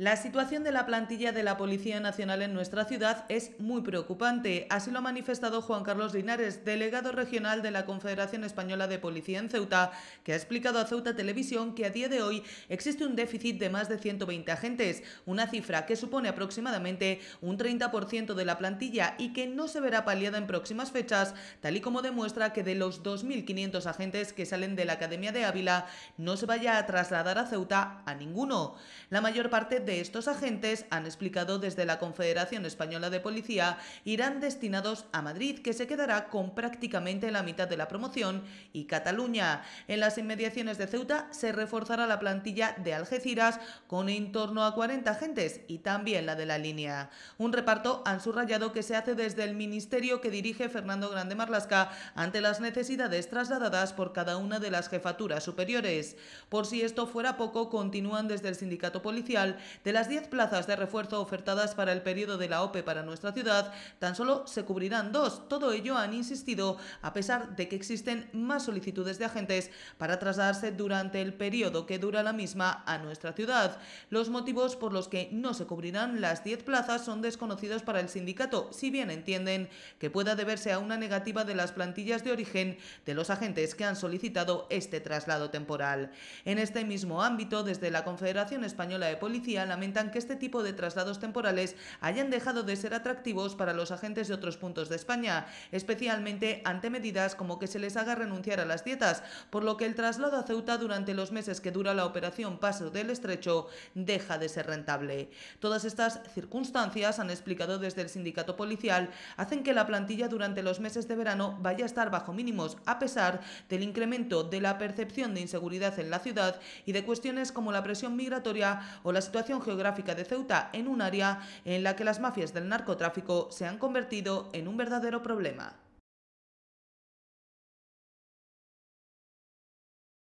La situación de la plantilla de la Policía Nacional en nuestra ciudad es muy preocupante, así lo ha manifestado Juan Carlos Linares, delegado regional de la Confederación Española de Policía en Ceuta, que ha explicado a Ceuta Televisión que a día de hoy existe un déficit de más de 120 agentes, una cifra que supone aproximadamente un 30% de la plantilla y que no se verá paliada en próximas fechas, tal y como demuestra que de los 2.500 agentes que salen de la Academia de Ávila no se vaya a trasladar a Ceuta a ninguno. La mayor parte de estos agentes, han explicado desde la Confederación Española de Policía, irán destinados a Madrid, que se quedará con prácticamente la mitad de la promoción, y Cataluña. En las inmediaciones de Ceuta se reforzará la plantilla de Algeciras con en torno a 40 agentes y también la de la línea. Un reparto han subrayado que se hace desde el ministerio que dirige Fernando Grande Marlasca ante las necesidades trasladadas por cada una de las jefaturas superiores. Por si esto fuera poco, continúan desde el sindicato policial de las 10 plazas de refuerzo ofertadas para el periodo de la OPE para nuestra ciudad, tan solo se cubrirán dos. Todo ello han insistido, a pesar de que existen más solicitudes de agentes para trasladarse durante el periodo que dura la misma a nuestra ciudad. Los motivos por los que no se cubrirán las 10 plazas son desconocidos para el sindicato, si bien entienden que pueda deberse a una negativa de las plantillas de origen de los agentes que han solicitado este traslado temporal. En este mismo ámbito, desde la Confederación Española de Policía, lamentan que este tipo de traslados temporales hayan dejado de ser atractivos para los agentes de otros puntos de España, especialmente ante medidas como que se les haga renunciar a las dietas, por lo que el traslado a Ceuta durante los meses que dura la operación Paso del Estrecho deja de ser rentable. Todas estas circunstancias, han explicado desde el sindicato policial, hacen que la plantilla durante los meses de verano vaya a estar bajo mínimos, a pesar del incremento de la percepción de inseguridad en la ciudad y de cuestiones como la presión migratoria o la situación geográfica de Ceuta en un área en la que las mafias del narcotráfico se han convertido en un verdadero problema.